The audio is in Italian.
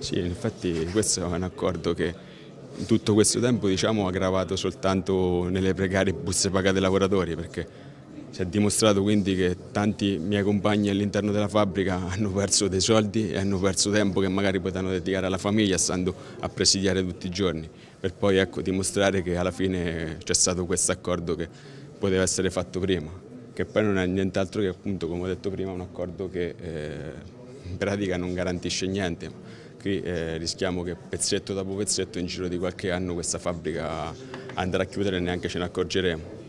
Sì, infatti questo è un accordo che in tutto questo tempo diciamo, ha gravato soltanto nelle precarie buste pagate ai lavoratori perché si è dimostrato quindi che tanti miei compagni all'interno della fabbrica hanno perso dei soldi e hanno perso tempo che magari potevano dedicare alla famiglia stando a presidiare tutti i giorni per poi ecco, dimostrare che alla fine c'è stato questo accordo che poteva essere fatto prima che poi non è nient'altro che appunto come ho detto prima un accordo che eh, in pratica non garantisce niente qui eh, rischiamo che pezzetto dopo pezzetto in giro di qualche anno questa fabbrica andrà a chiudere e neanche ce ne accorgeremo.